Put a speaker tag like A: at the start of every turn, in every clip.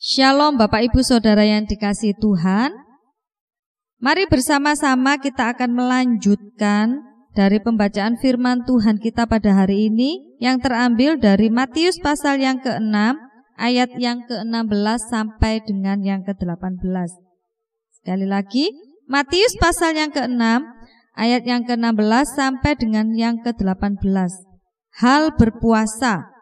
A: Shalom Bapak Ibu Saudara yang dikasih Tuhan. Mari bersama-sama kita akan melanjutkan dari pembacaan firman Tuhan kita pada hari ini yang terambil dari Matius pasal yang ke-6 ayat yang ke-16 sampai dengan yang ke-18. Sekali lagi, Matius pasal yang ke-6 ayat yang ke-16 sampai dengan yang ke-18. Hal berpuasa.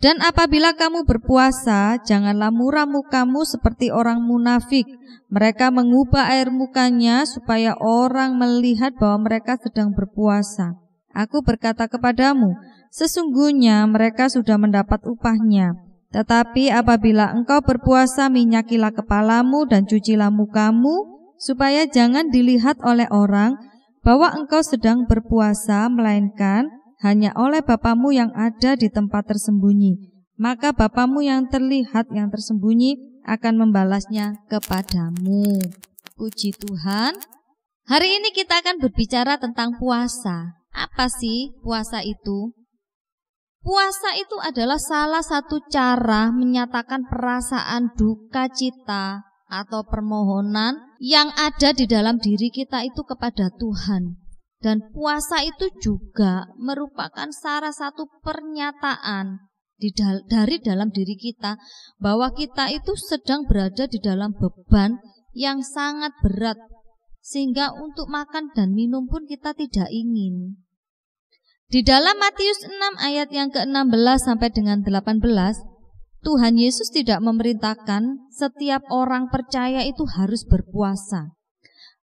A: Dan apabila kamu berpuasa, janganlah murah mukamu seperti orang munafik. Mereka mengubah air mukanya supaya orang melihat bahwa mereka sedang berpuasa. Aku berkata kepadamu, sesungguhnya mereka sudah mendapat upahnya. Tetapi apabila engkau berpuasa, minyakilah kepalamu dan cucilah mukamu, supaya jangan dilihat oleh orang bahwa engkau sedang berpuasa, melainkan hanya oleh Bapamu yang ada di tempat tersembunyi. Maka Bapamu yang terlihat yang tersembunyi akan membalasnya kepadamu. Puji Tuhan. Hari ini kita akan berbicara tentang puasa. Apa sih puasa itu? Puasa itu adalah salah satu cara menyatakan perasaan duka cita atau permohonan yang ada di dalam diri kita itu kepada Tuhan. Dan puasa itu juga merupakan salah satu pernyataan dari dalam diri kita bahwa kita itu sedang berada di dalam beban yang sangat berat sehingga untuk makan dan minum pun kita tidak ingin. Di dalam Matius 6 ayat yang ke-16 sampai dengan 18, Tuhan Yesus tidak memerintahkan setiap orang percaya itu harus berpuasa.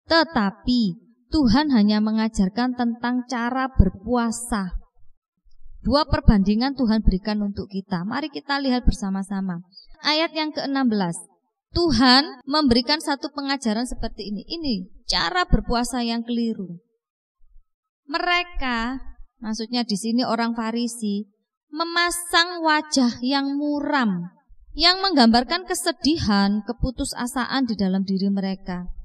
A: Tetapi Tuhan hanya mengajarkan tentang cara berpuasa. Dua perbandingan Tuhan berikan untuk kita. Mari kita lihat bersama-sama. Ayat yang ke-16. Tuhan memberikan satu pengajaran seperti ini. Ini cara berpuasa yang keliru. Mereka, maksudnya di sini orang Farisi, memasang wajah yang muram yang menggambarkan kesedihan, keputusasaan di dalam diri mereka.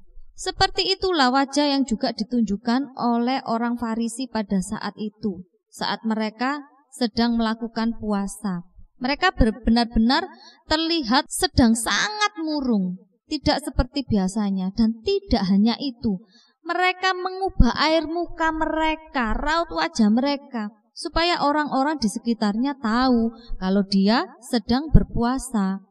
A: Seperti itulah wajah yang juga ditunjukkan oleh orang Farisi pada saat itu, saat mereka sedang melakukan puasa. Mereka benar-benar terlihat sedang sangat murung, tidak seperti biasanya, dan tidak hanya itu. Mereka mengubah air muka mereka, raut wajah mereka, supaya orang-orang di sekitarnya tahu kalau dia sedang berpuasa.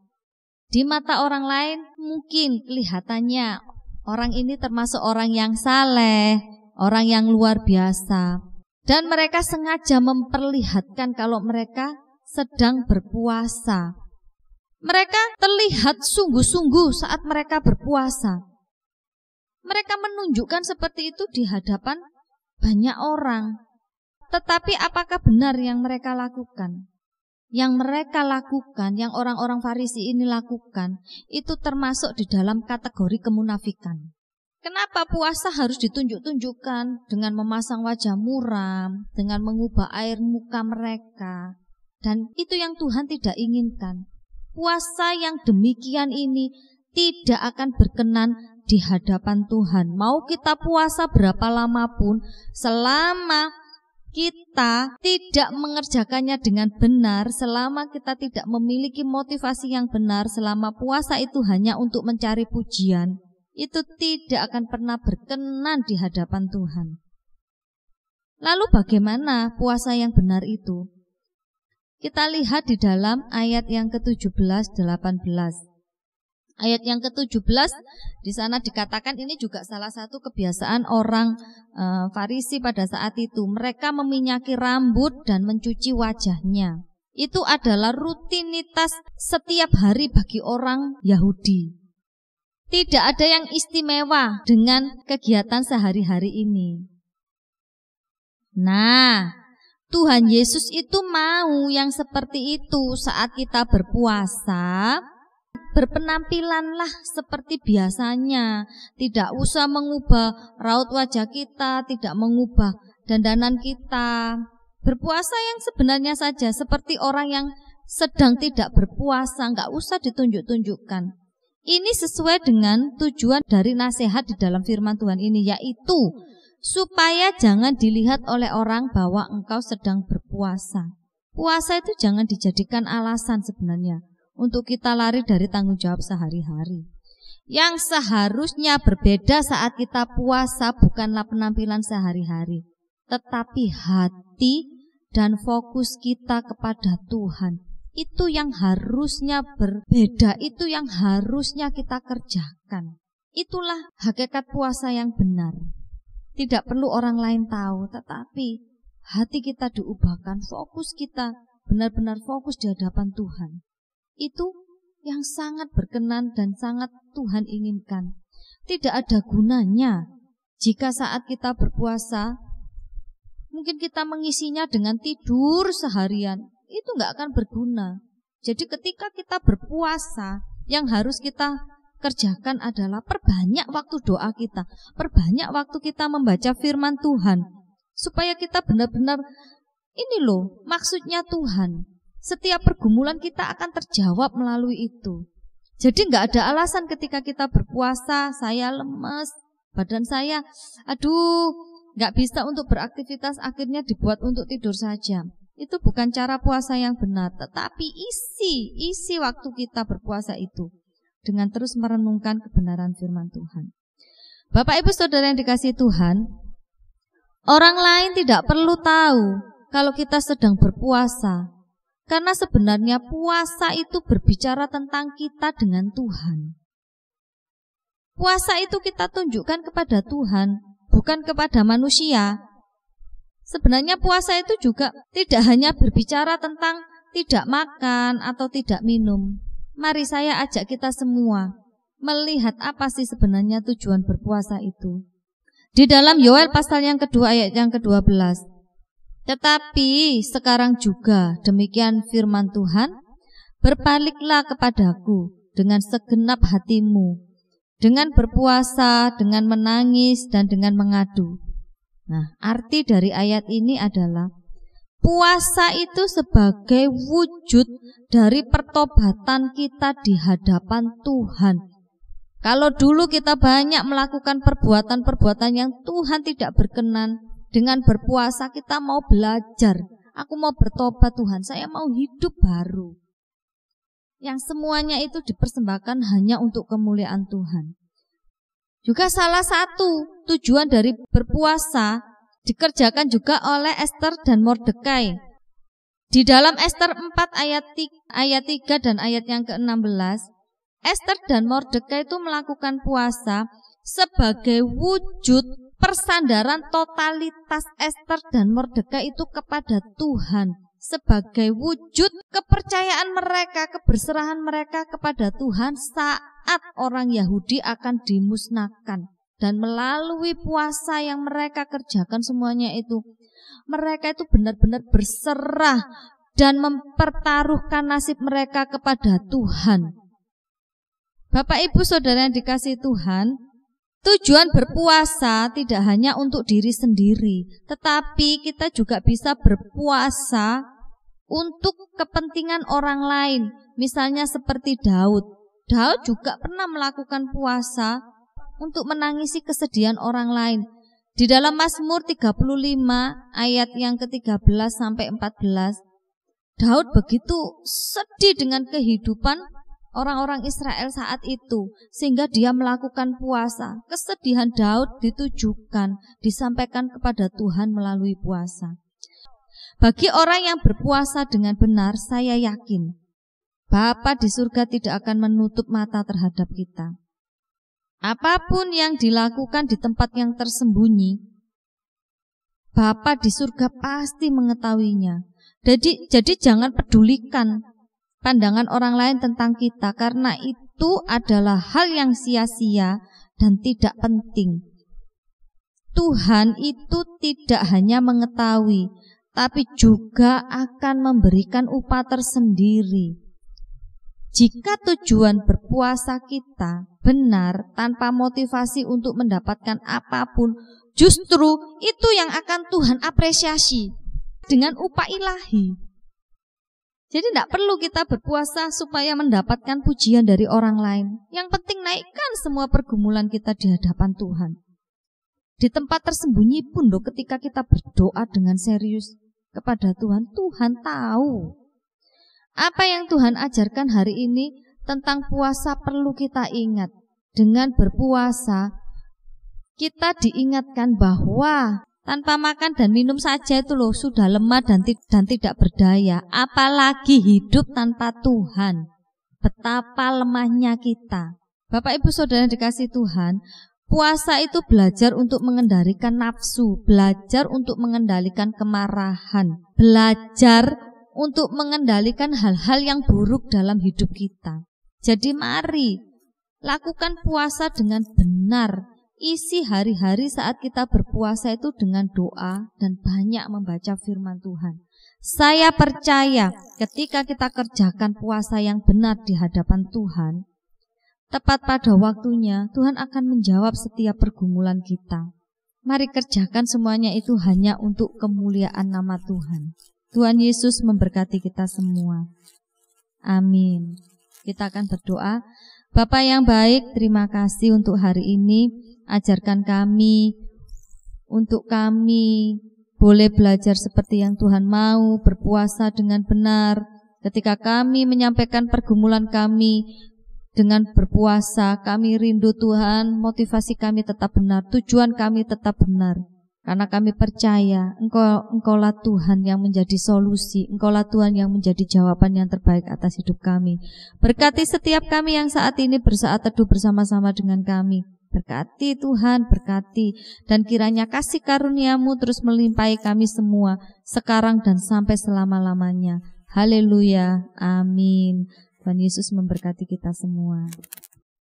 A: Di mata orang lain mungkin kelihatannya Orang ini termasuk orang yang saleh, orang yang luar biasa. Dan mereka sengaja memperlihatkan kalau mereka sedang berpuasa. Mereka terlihat sungguh-sungguh saat mereka berpuasa. Mereka menunjukkan seperti itu di hadapan banyak orang. Tetapi apakah benar yang mereka lakukan? yang mereka lakukan, yang orang-orang Farisi ini lakukan, itu termasuk di dalam kategori kemunafikan. Kenapa puasa harus ditunjuk-tunjukkan dengan memasang wajah muram, dengan mengubah air muka mereka? Dan itu yang Tuhan tidak inginkan. Puasa yang demikian ini tidak akan berkenan di hadapan Tuhan. Mau kita puasa berapa lama pun, selama kita tidak mengerjakannya dengan benar selama kita tidak memiliki motivasi yang benar selama puasa itu hanya untuk mencari pujian itu tidak akan pernah berkenan di hadapan Tuhan. Lalu bagaimana puasa yang benar itu? Kita lihat di dalam ayat yang ke-17 18 ayat yang ke-17 di sana dikatakan ini juga salah satu kebiasaan orang e, Farisi pada saat itu mereka meminyaki rambut dan mencuci wajahnya itu adalah rutinitas setiap hari bagi orang Yahudi tidak ada yang istimewa dengan kegiatan sehari-hari ini nah Tuhan Yesus itu mau yang seperti itu saat kita berpuasa berpenampilanlah seperti biasanya, tidak usah mengubah raut wajah kita, tidak mengubah dandanan kita. Berpuasa yang sebenarnya saja seperti orang yang sedang tidak berpuasa, nggak usah ditunjuk-tunjukkan. Ini sesuai dengan tujuan dari nasihat di dalam firman Tuhan ini, yaitu supaya jangan dilihat oleh orang bahwa engkau sedang berpuasa. Puasa itu jangan dijadikan alasan sebenarnya untuk kita lari dari tanggung jawab sehari-hari. Yang seharusnya berbeda saat kita puasa bukanlah penampilan sehari-hari, tetapi hati dan fokus kita kepada Tuhan. Itu yang harusnya berbeda, itu yang harusnya kita kerjakan. Itulah hakikat puasa yang benar. Tidak perlu orang lain tahu, tetapi hati kita diubahkan, fokus kita benar-benar fokus di hadapan Tuhan itu yang sangat berkenan dan sangat Tuhan inginkan. Tidak ada gunanya jika saat kita berpuasa, mungkin kita mengisinya dengan tidur seharian. Itu nggak akan berguna. Jadi ketika kita berpuasa, yang harus kita kerjakan adalah perbanyak waktu doa kita, perbanyak waktu kita membaca firman Tuhan, supaya kita benar-benar ini loh maksudnya Tuhan. Setiap pergumulan kita akan terjawab melalui itu. Jadi nggak ada alasan ketika kita berpuasa, saya lemas, badan saya, aduh, nggak bisa untuk beraktivitas, akhirnya dibuat untuk tidur saja. Itu bukan cara puasa yang benar, tetapi isi, isi waktu kita berpuasa itu dengan terus merenungkan kebenaran firman Tuhan. Bapak Ibu Saudara yang dikasih Tuhan, orang lain tidak perlu tahu kalau kita sedang berpuasa, karena sebenarnya puasa itu berbicara tentang kita dengan Tuhan. Puasa itu kita tunjukkan kepada Tuhan, bukan kepada manusia. Sebenarnya puasa itu juga tidak hanya berbicara tentang tidak makan atau tidak minum. Mari saya ajak kita semua melihat apa sih sebenarnya tujuan berpuasa itu. Di dalam Yoel pasal yang kedua ayat yang ke-12, tetapi sekarang juga demikian firman Tuhan, berpaliklah kepadaku dengan segenap hatimu, dengan berpuasa, dengan menangis, dan dengan mengadu. Nah, arti dari ayat ini adalah puasa itu sebagai wujud dari pertobatan kita di hadapan Tuhan. Kalau dulu kita banyak melakukan perbuatan-perbuatan yang Tuhan tidak berkenan, dengan berpuasa kita mau belajar. Aku mau bertobat Tuhan, saya mau hidup baru. Yang semuanya itu dipersembahkan hanya untuk kemuliaan Tuhan. Juga salah satu tujuan dari berpuasa dikerjakan juga oleh Esther dan Mordekai. Di dalam Esther 4 ayat 3, ayat 3 dan ayat yang ke-16, Esther dan Mordekai itu melakukan puasa sebagai wujud persandaran totalitas Esther dan Merdeka itu kepada Tuhan sebagai wujud kepercayaan mereka, keberserahan mereka kepada Tuhan saat orang Yahudi akan dimusnahkan dan melalui puasa yang mereka kerjakan semuanya itu mereka itu benar-benar berserah dan mempertaruhkan nasib mereka kepada Tuhan. Bapak Ibu Saudara yang dikasih Tuhan, Tujuan berpuasa tidak hanya untuk diri sendiri, tetapi kita juga bisa berpuasa untuk kepentingan orang lain. Misalnya seperti Daud. Daud juga pernah melakukan puasa untuk menangisi kesedihan orang lain. Di dalam Mazmur 35 ayat yang ke-13 sampai 14, Daud begitu sedih dengan kehidupan orang-orang Israel saat itu sehingga dia melakukan puasa. Kesedihan Daud ditujukan, disampaikan kepada Tuhan melalui puasa. Bagi orang yang berpuasa dengan benar, saya yakin Bapa di surga tidak akan menutup mata terhadap kita. Apapun yang dilakukan di tempat yang tersembunyi, Bapa di surga pasti mengetahuinya. Jadi, jadi jangan pedulikan pandangan orang lain tentang kita karena itu adalah hal yang sia-sia dan tidak penting. Tuhan itu tidak hanya mengetahui, tapi juga akan memberikan upah tersendiri. Jika tujuan berpuasa kita benar tanpa motivasi untuk mendapatkan apapun, justru itu yang akan Tuhan apresiasi dengan upah ilahi. Jadi tidak perlu kita berpuasa supaya mendapatkan pujian dari orang lain. Yang penting naikkan semua pergumulan kita di hadapan Tuhan. Di tempat tersembunyi pun loh ketika kita berdoa dengan serius kepada Tuhan, Tuhan tahu. Apa yang Tuhan ajarkan hari ini tentang puasa perlu kita ingat. Dengan berpuasa, kita diingatkan bahwa tanpa makan dan minum saja itu loh sudah lemah dan, dan tidak berdaya. Apalagi hidup tanpa Tuhan. Betapa lemahnya kita. Bapak Ibu Saudara yang dikasih Tuhan, puasa itu belajar untuk mengendalikan nafsu, belajar untuk mengendalikan kemarahan, belajar untuk mengendalikan hal-hal yang buruk dalam hidup kita. Jadi mari lakukan puasa dengan benar, isi hari-hari saat kita berpuasa itu dengan doa dan banyak membaca firman Tuhan. Saya percaya ketika kita kerjakan puasa yang benar di hadapan Tuhan, tepat pada waktunya Tuhan akan menjawab setiap pergumulan kita. Mari kerjakan semuanya itu hanya untuk kemuliaan nama Tuhan. Tuhan Yesus memberkati kita semua. Amin. Kita akan berdoa. Bapak yang baik, terima kasih untuk hari ini ajarkan kami untuk kami boleh belajar seperti yang Tuhan mau, berpuasa dengan benar. Ketika kami menyampaikan pergumulan kami dengan berpuasa, kami rindu Tuhan, motivasi kami tetap benar, tujuan kami tetap benar. Karena kami percaya engkau, engkaulah Tuhan yang menjadi solusi, engkaulah Tuhan yang menjadi jawaban yang terbaik atas hidup kami. Berkati setiap kami yang saat ini bersaat teduh bersama-sama dengan kami. Berkati Tuhan, berkati, dan kiranya kasih karuniamu terus melimpahi kami semua, sekarang dan sampai selama-lamanya. Haleluya, amin. Tuhan Yesus memberkati kita semua.